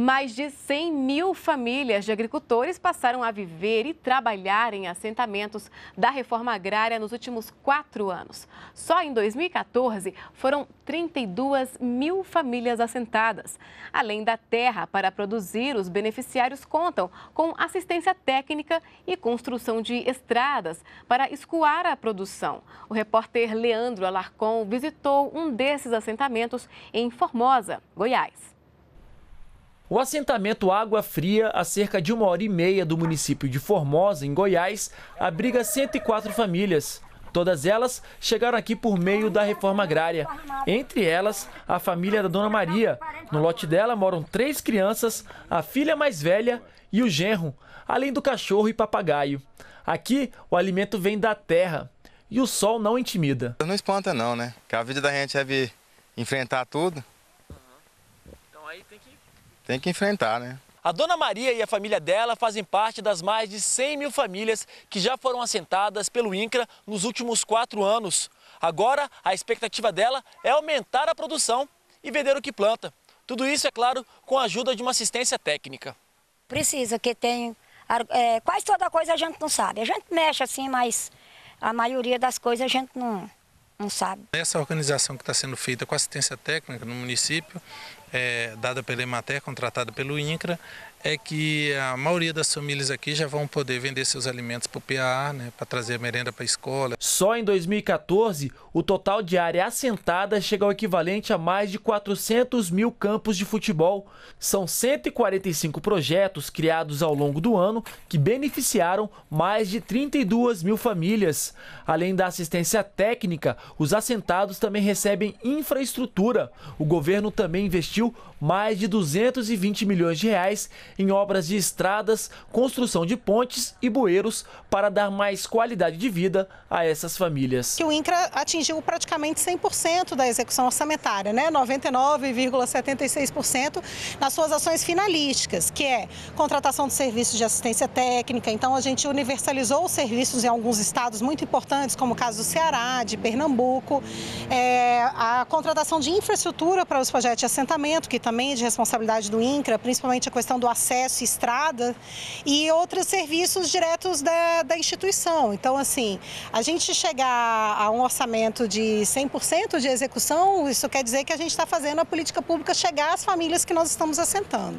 Mais de 100 mil famílias de agricultores passaram a viver e trabalhar em assentamentos da reforma agrária nos últimos quatro anos. Só em 2014 foram 32 mil famílias assentadas. Além da terra para produzir, os beneficiários contam com assistência técnica e construção de estradas para escoar a produção. O repórter Leandro Alarcon visitou um desses assentamentos em Formosa, Goiás. O assentamento Água Fria, a cerca de uma hora e meia do município de Formosa, em Goiás, abriga 104 famílias. Todas elas chegaram aqui por meio da reforma agrária. Entre elas, a família da Dona Maria. No lote dela moram três crianças, a filha mais velha e o genro, além do cachorro e papagaio. Aqui, o alimento vem da terra e o sol não intimida. Não espanta não, né? Que a vida da gente é deve enfrentar tudo. Uhum. Então aí tem que tem que enfrentar, né? A dona Maria e a família dela fazem parte das mais de 100 mil famílias que já foram assentadas pelo INCRA nos últimos quatro anos. Agora, a expectativa dela é aumentar a produção e vender o que planta. Tudo isso, é claro, com a ajuda de uma assistência técnica. Precisa, que tem. É, quase toda coisa a gente não sabe. A gente mexe assim, mas a maioria das coisas a gente não, não sabe. Essa organização que está sendo feita com assistência técnica no município é, dada pela Emater, contratada pelo INCRA, é que a maioria das famílias aqui já vão poder vender seus alimentos para o PA, né, para trazer a merenda para a escola. Só em 2014, o total de área assentada chega ao equivalente a mais de 400 mil campos de futebol. São 145 projetos criados ao longo do ano que beneficiaram mais de 32 mil famílias. Além da assistência técnica, os assentados também recebem infraestrutura. O governo também investiu mais de 220 milhões de reais em obras de estradas, construção de pontes e bueiros para dar mais qualidade de vida a essas famílias. o INCRA atingiu praticamente 100% da execução orçamentária, né? 99,76% nas suas ações finalísticas, que é contratação de serviços de assistência técnica. Então a gente universalizou os serviços em alguns estados muito importantes, como o caso do Ceará, de Pernambuco, é, a contratação de infraestrutura para os projetos de assentamento, que também é de responsabilidade do INCRA, principalmente a questão do acesso, estrada, e outros serviços diretos da, da instituição. Então, assim, a gente chegar a um orçamento de 100% de execução, isso quer dizer que a gente está fazendo a política pública chegar às famílias que nós estamos assentando.